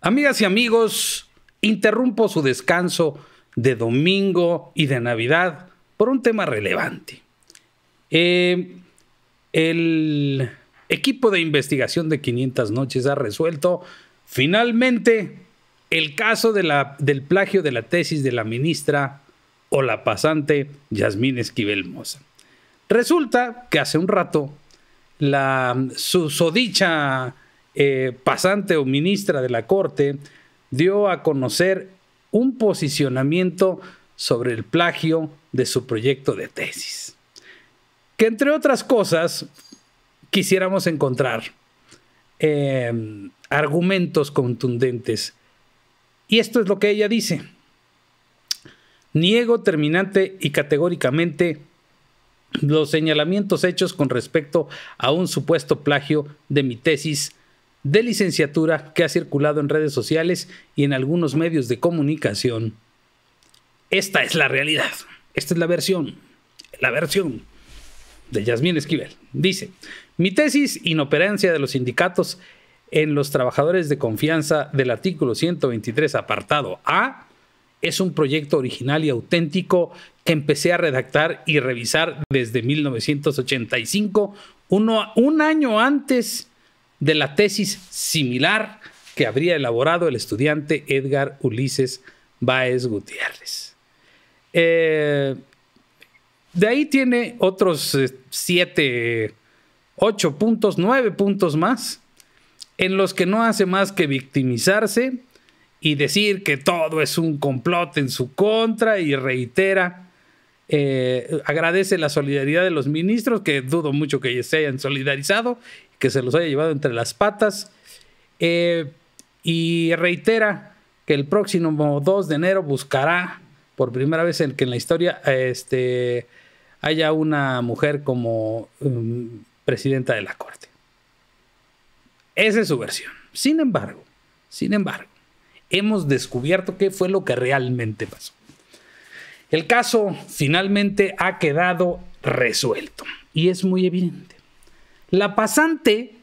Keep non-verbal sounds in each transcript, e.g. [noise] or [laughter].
Amigas y amigos, interrumpo su descanso de domingo y de Navidad por un tema relevante. Eh, el equipo de investigación de 500 Noches ha resuelto finalmente el caso de la, del plagio de la tesis de la ministra o la pasante Yasmín Esquivel Moza. Resulta que hace un rato la susodicha eh, pasante o ministra de la Corte dio a conocer un posicionamiento sobre el plagio de su proyecto de tesis, que entre otras cosas quisiéramos encontrar eh, argumentos contundentes. Y esto es lo que ella dice. Niego terminante y categóricamente los señalamientos hechos con respecto a un supuesto plagio de mi tesis de licenciatura que ha circulado en redes sociales y en algunos medios de comunicación. Esta es la realidad. Esta es la versión. La versión de Yasmín Esquivel. Dice, mi tesis, inoperancia de los sindicatos en los trabajadores de confianza del artículo 123, apartado A, es un proyecto original y auténtico que empecé a redactar y revisar desde 1985, un año antes de la tesis similar que habría elaborado el estudiante Edgar Ulises Báez Gutiérrez. Eh, de ahí tiene otros eh, siete, ocho puntos, nueve puntos más, en los que no hace más que victimizarse y decir que todo es un complot en su contra y reitera, eh, agradece la solidaridad de los ministros, que dudo mucho que se hayan solidarizado, que se los haya llevado entre las patas. Eh, y reitera que el próximo 2 de enero buscará por primera vez en que en la historia este, haya una mujer como um, presidenta de la Corte. Esa es su versión. Sin embargo, sin embargo, hemos descubierto qué fue lo que realmente pasó. El caso finalmente ha quedado resuelto y es muy evidente. La pasante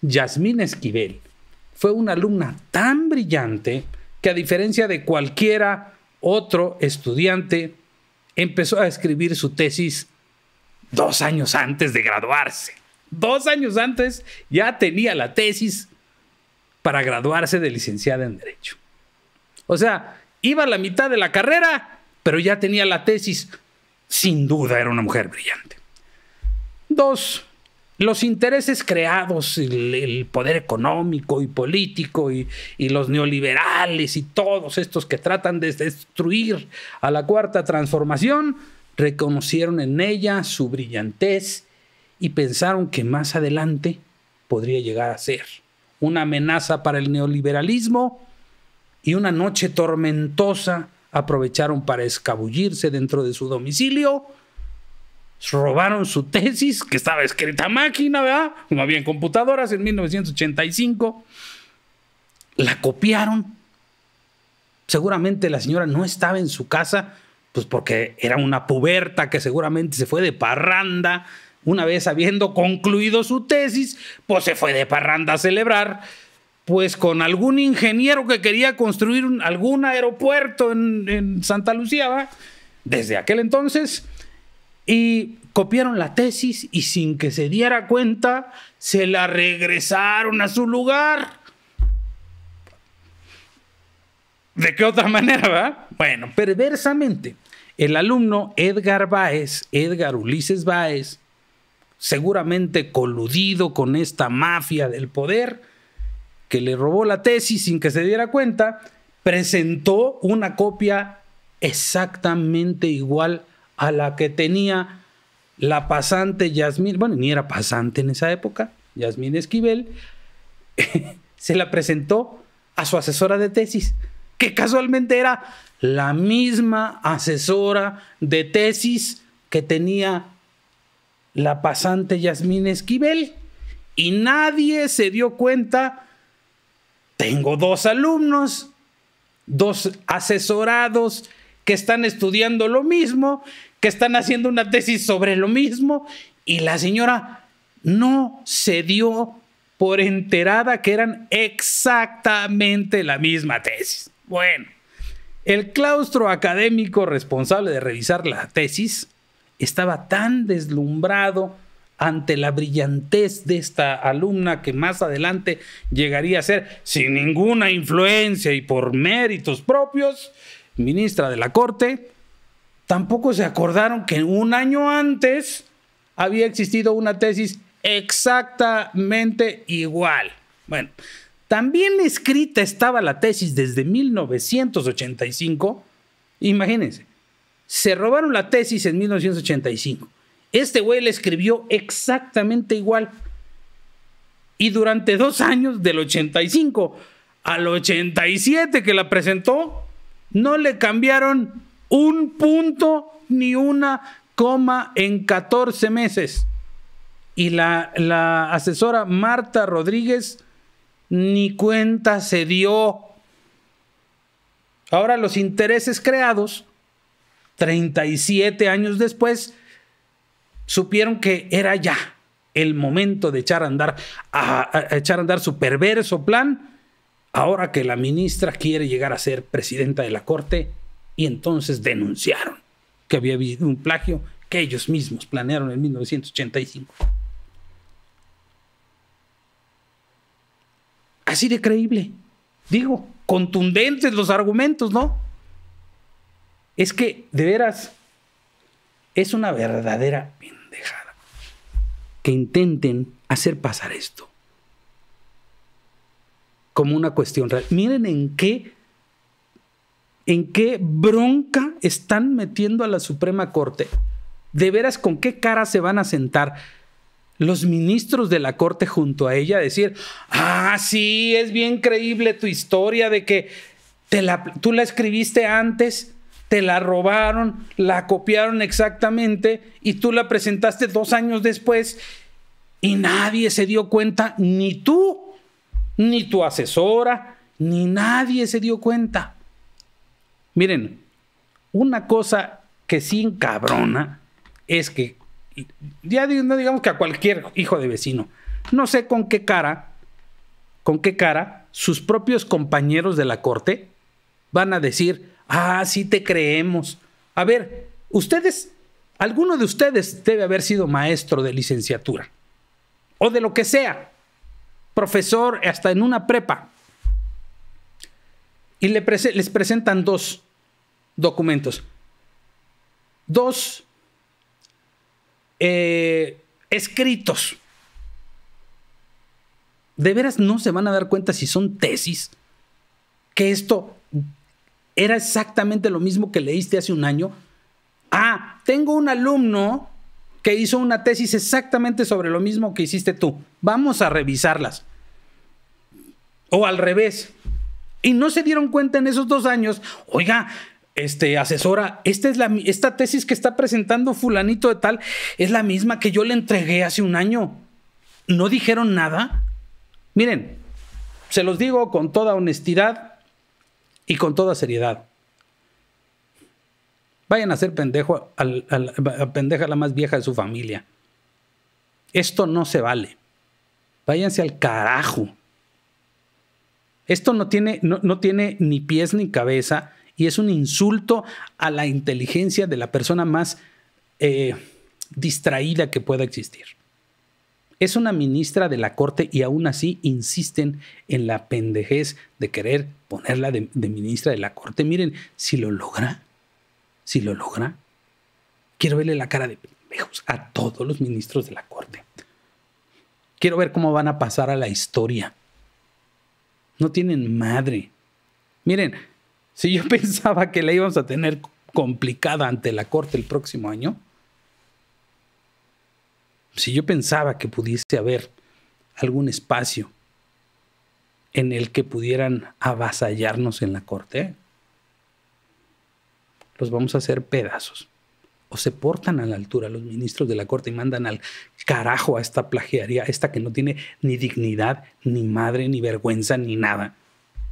Yasmín Esquivel fue una alumna tan brillante que a diferencia de cualquiera otro estudiante, empezó a escribir su tesis dos años antes de graduarse. Dos años antes ya tenía la tesis para graduarse de licenciada en Derecho. O sea, iba a la mitad de la carrera, pero ya tenía la tesis. Sin duda era una mujer brillante. Dos, los intereses creados, el, poder económico y político y, los neoliberales y todos estos que tratan de destruir a la cuarta transformación, reconocieron en ella su brillantez y pensaron que más adelante podría llegar a ser una amenaza para el neoliberalismo y una noche tormentosa aprovecharon para escabullirse dentro de su domicilio robaron su tesis, que estaba escrita a máquina, ¿verdad? No había computadoras en 1985. La copiaron. Seguramente la señora no estaba en su casa, pues porque era una puberta que seguramente se fue de parranda. Una vez habiendo concluido su tesis, pues se fue de parranda a celebrar pues con algún ingeniero que quería construir algún aeropuerto en, Santa Lucía, desde aquel entonces y copiaron la tesis y sin que se diera cuenta, se la regresaron a su lugar. ¿De qué otra [laughs] manera, va? Bueno, perversamente, el alumno Edgar Báez, Edgar Ulises Báez, seguramente coludido con esta mafia del poder, que le robó la tesis sin que se diera cuenta, presentó una copia exactamente igual a la que tenía la pasante Yasmín, bueno, ni era pasante en esa época, Yasmín Esquivel, [laughs] se la presentó a su asesora de tesis, que casualmente era la misma asesora de tesis que tenía la pasante Yasmín Esquivel. Y nadie se dio cuenta, tengo dos alumnos, dos asesorados que están estudiando lo mismo, que están haciendo una tesis sobre lo mismo, y la señora no se dio por enterada que eran exactamente la misma tesis. Bueno, el claustro académico responsable de revisar la tesis estaba tan deslumbrado ante la brillantez de esta alumna que más adelante llegaría a ser sin ninguna influencia y por méritos propios, ministra de la Corte, tampoco se acordaron que un año antes había existido una tesis exactamente igual. Bueno, también escrita estaba la tesis desde 1985. Imagínense, se robaron la tesis en 1985. Este güey la escribió exactamente igual. Y durante dos años, del 85 al 87 que la presentó, no le cambiaron un punto ni una coma en 14 meses. Y la, asesora Marta Rodríguez ni cuenta se dio. Ahora los intereses creados, 37 años después, supieron que era ya el momento de echar andar, a, echar a andar su perverso plan ahora que la ministra quiere llegar a ser presidenta de la Corte y entonces denunciaron que había habido un plagio que ellos mismos planearon en 1985. Así de creíble. Digo, contundentes los argumentos, ¿no? Es que, de veras, es una verdadera pendejada que intenten hacer pasar esto como una cuestión real. Miren en qué, en qué bronca están metiendo a la Suprema Corte. De veras, ¿con qué cara se van a sentar? los ministros de la corte junto a ella decir, ah, sí, es bien creíble tu historia de que te la, tú la escribiste antes, te la robaron, la copiaron exactamente y tú la presentaste dos años después y nadie se dio cuenta, ni tú ni tu asesora, ni nadie se dio cuenta. Miren, una cosa que sí encabrona es que, ya no digamos que a cualquier hijo de vecino, no sé con qué cara, con qué cara sus propios compañeros de la corte van a decir, ah, sí te creemos. A ver, ustedes, alguno de ustedes debe haber sido maestro de licenciatura o de lo que sea profesor, hasta en una prepa. Y les presentan dos documentos. Dos eh, escritos. De veras no se van a dar cuenta si son tesis que esto era exactamente lo mismo que leíste hace un año. Ah, tengo un alumno que hizo una tesis exactamente sobre lo mismo que hiciste tú. Vamos a revisarlas. O al revés. Y no se dieron cuenta en esos dos años, oiga, este, asesora, esta, es la, esta tesis que está presentando fulanito de tal es la misma que yo le entregué hace un año. ¿No dijeron nada? Miren, se los digo con toda honestidad y con toda seriedad. Vayan a ser pendejo a pendeja la más vieja de su familia. Esto no se vale. Váyanse al carajo. Esto no tiene, no, tiene ni pies ni cabeza y es un insulto a la inteligencia de la persona más eh, distraída que pueda existir. Es una ministra de la corte y aún así insisten en la pendejez de querer ponerla de ministra de la corte. Miren, si lo logra, si lo logra, quiero verle la cara de pendejos a todos los ministros de la Corte. Quiero ver cómo van a pasar a la historia. No tienen madre. Miren, si yo [laughs] pensaba que la íbamos a tener complicada ante la Corte el próximo año, si yo pensaba que pudiese haber algún espacio en el que pudieran avasallarnos en la corte, los vamos a hacer pedazos. O se portan a la altura los ministros de la corte y mandan al carajo a esta plagiaría, esta que no tiene ni dignidad, ni madre, ni vergüenza, ni nada.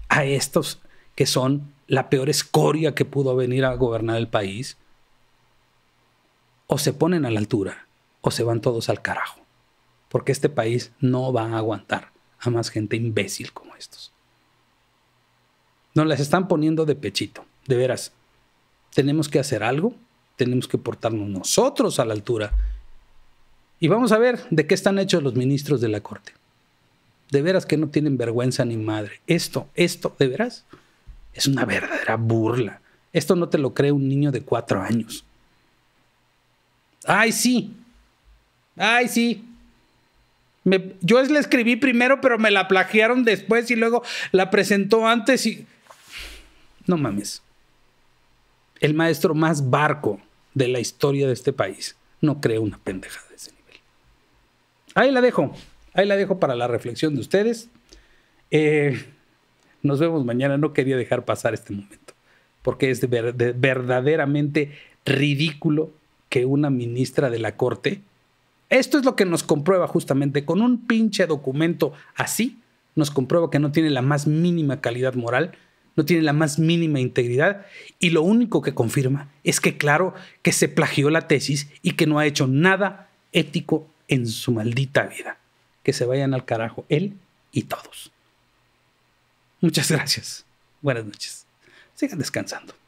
A estos que son la peor escoria que pudo venir a gobernar el país. O se ponen a la altura, o se van todos al carajo. Porque este país no va a aguantar a más gente imbécil como estos. no las están poniendo de pechito, de veras tenemos que hacer algo, tenemos que portarnos nosotros a la altura. Y vamos a ver de qué están hechos los ministros de la Corte. De veras que no tienen vergüenza ni madre. Esto, esto, de veras, es una verdadera burla. Esto no te lo cree un niño de cuatro años. Ay, sí. Ay, sí. yo la escribí primero, pero me la plagiaron después y luego la presentó antes y... No mames el maestro más barco de la historia de este país no cree una pendeja de ese nivel. Ahí la dejo. Ahí la dejo para la reflexión de ustedes. Eh, nos vemos mañana. No quería dejar pasar este momento, porque es verdaderamente ridículo que una ministra de la Corte, esto es lo que nos comprueba justamente, con un pinche documento así, nos comprueba que no tiene la más mínima calidad moral no tiene la más mínima integridad y lo único que confirma es que claro que se plagió la tesis y que no ha hecho nada ético en su maldita vida. Que se vayan al carajo él y todos. Muchas gracias. Buenas noches. Sigan descansando.